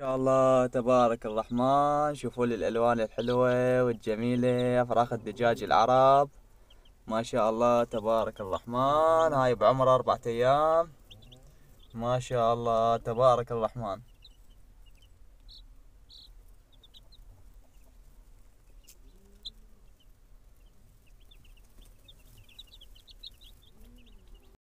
شاء الله تبارك الرحمن شوفوا لي الالوان الحلوه والجميله فراخ الدجاج العرب ما شاء الله تبارك الرحمن هاي بعمر اربعة ايام ما شاء الله تبارك الرحمن